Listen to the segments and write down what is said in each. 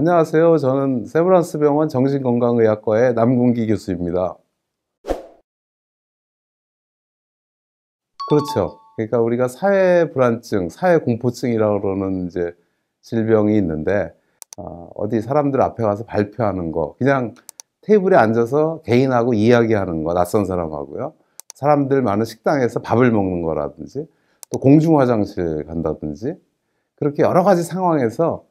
안녕하세요. 저는 세브란스 병원 정신건강의학과의 남궁기 교수입니다. 그렇죠. 그러니까 우리가 사회 불안증, 사회 공포증이라고 그러는 이제 질병이 있는데 어, 어디 사람들 앞에 가서 발표하는 거, 그냥 테이블에 앉아서 개인하고 이야기하는 거, 낯선 사람하고요. 사람들 많은 식당에서 밥을 먹는 거라든지 또 공중 화장실 간다든지 그렇게 여러 가지 상황에서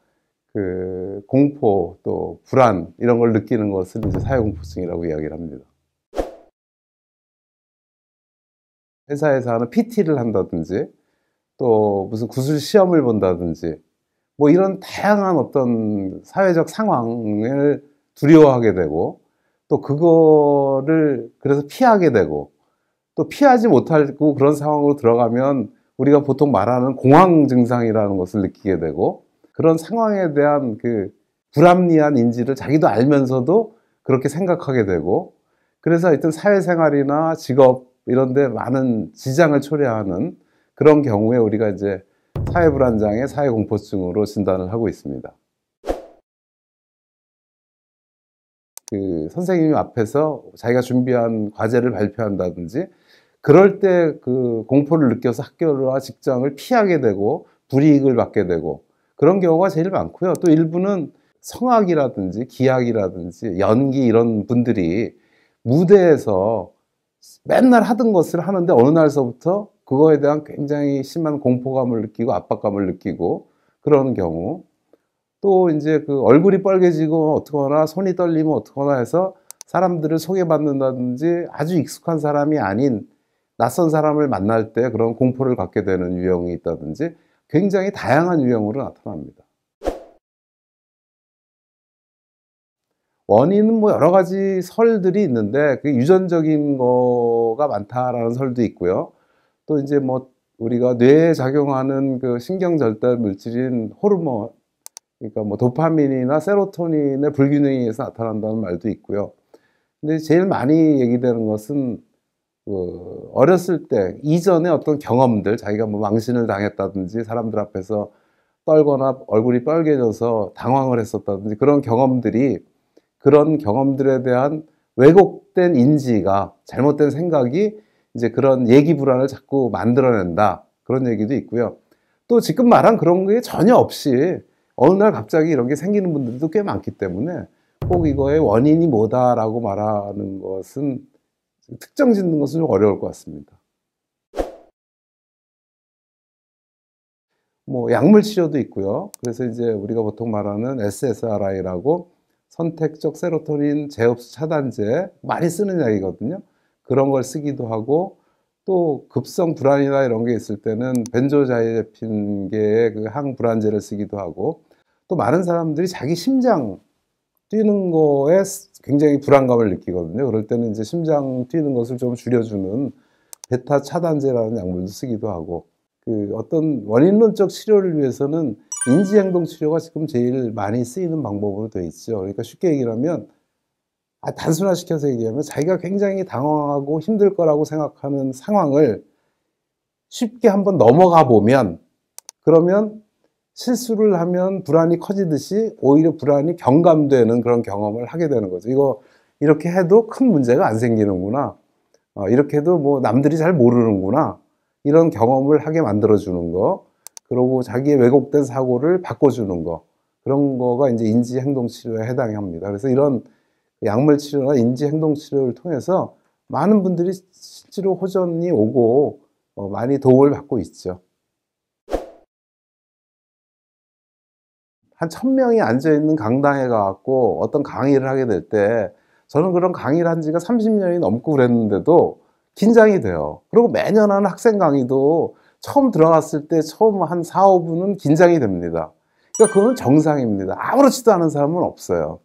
그 공포 또 불안 이런 걸 느끼는 것을 이제 사회공포증이라고 이야기를 합니다. 회사에서 하는 PT를 한다든지 또 무슨 구술 시험을 본다든지 뭐 이런 다양한 어떤 사회적 상황을 두려워하게 되고 또 그거를 그래서 피하게 되고 또 피하지 못하고 그런 상황으로 들어가면 우리가 보통 말하는 공황 증상이라는 것을 느끼게 되고 그런 상황에 대한 그 불합리한 인지를 자기도 알면서도 그렇게 생각하게 되고 그래서 하여튼 사회생활이나 직업 이런 데 많은 지장을 초래하는 그런 경우에 우리가 이제 사회 불안장애, 사회 공포증으로 진단을 하고 있습니다. 그 선생님 앞에서 자기가 준비한 과제를 발표한다든지 그럴 때 그 공포를 느껴서 학교와 직장을 피하게 되고 불이익을 받게 되고 그런 경우가 제일 많고요. 또 일부는 성악이라든지 기악이라든지 연기 이런 분들이 무대에서 맨날 하던 것을 하는데 어느 날서부터 그거에 대한 굉장히 심한 공포감을 느끼고 압박감을 느끼고 그런 경우 또 이제 그 얼굴이 빨개지고 어떻거나 손이 떨리면 어떻거나 해서 사람들을 소개받는다든지 아주 익숙한 사람이 아닌 낯선 사람을 만날 때 그런 공포를 갖게 되는 유형이 있다든지 굉장히 다양한 유형으로 나타납니다. 원인은 뭐 여러 가지 설들이 있는데 그 유전적인 거가 많다라는 설도 있고요. 또 이제 뭐 우리가 뇌에 작용하는 그 신경절단 물질인 호르몬, 그러니까 뭐 도파민이나 세로토닌의 불균형에 의해서 나타난다는 말도 있고요. 근데 제일 많이 얘기되는 것은 그 어렸을 때 이전에 어떤 경험들 자기가 뭐 망신을 당했다든지 사람들 앞에서 떨거나 얼굴이 빨개져서 당황을 했었다든지 그런 경험들이 그런 경험들에 대한 왜곡된 인지가 잘못된 생각이 이제 그런 얘기 불안을 자꾸 만들어낸다 그런 얘기도 있고요. 또 지금 말한 그런 게 전혀 없이 어느 날 갑자기 이런 게 생기는 분들도 꽤 많기 때문에 꼭 이거의 원인이 뭐다라고 말하는 것은 특정 짓는 것은 좀 어려울 것 같습니다. 뭐 약물 치료도 있고요. 그래서 이제 우리가 보통 말하는 SSRI라고 선택적 세로토닌 재흡수 차단제 많이 쓰는 약이거든요. 그런 걸 쓰기도 하고 또 급성 불안이나 이런 게 있을 때는 벤조자이제핀계의 그 항불안제를 쓰기도 하고 또 많은 사람들이 자기 심장 뛰는 거에 굉장히 불안감을 느끼거든요. 그럴 때는 이제 심장 뛰는 것을 좀 줄여주는 베타 차단제라는 약물도 쓰기도 하고 그 어떤 원인론적 치료를 위해서는 인지행동 치료가 지금 제일 많이 쓰이는 방법으로 되어 있죠. 그러니까 쉽게 얘기하면 아, 단순화시켜서 얘기하면 자기가 굉장히 당황하고 힘들 거라고 생각하는 상황을 쉽게 한번 넘어가 보면 그러면 실수를 하면 불안이 커지듯이 오히려 불안이 경감되는 그런 경험을 하게 되는 거죠. 이거 이렇게 해도 큰 문제가 안 생기는구나. 어, 이렇게 해도 뭐 남들이 잘 모르는구나. 이런 경험을 하게 만들어주는 거. 그리고 자기의 왜곡된 사고를 바꿔주는 거. 그런 거가 이제 인지 행동 치료에 해당 합니다. 그래서 이런 약물 치료나 인지 행동 치료를 통해서 많은 분들이 실제로 호전이 오고 어, 많이 도움을 받고 있죠. 한 천명이 앉아있는 강당에 가갖고 어떤 강의를 하게 될 때 저는 그런 강의를 한 지가 30년이 넘고 그랬는데도 긴장이 돼요. 그리고 매년 하는 학생 강의도 처음 들어갔을 때 처음 한 4, 5분은 긴장이 됩니다. 그러니까 그거는 정상입니다. 아무렇지도 않은 사람은 없어요.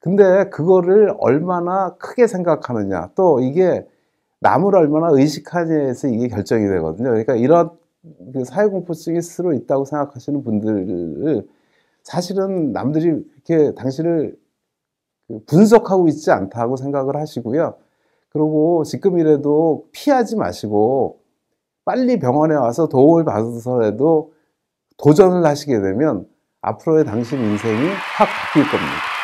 근데 그거를 얼마나 크게 생각하느냐 또 이게 남을 얼마나 의식하냐에서 이게 결정이 되거든요. 그러니까 이런 그 사회공포증이 스스로 있다고 생각하시는 분들을 사실은 남들이 이렇게 당신을 그 분석하고 있지 않다고 생각을 하시고요. 그리고 지금이라도 피하지 마시고 빨리 병원에 와서 도움을 받아서라도 도전을 하시게 되면 앞으로의 당신 인생이 확 바뀔 겁니다.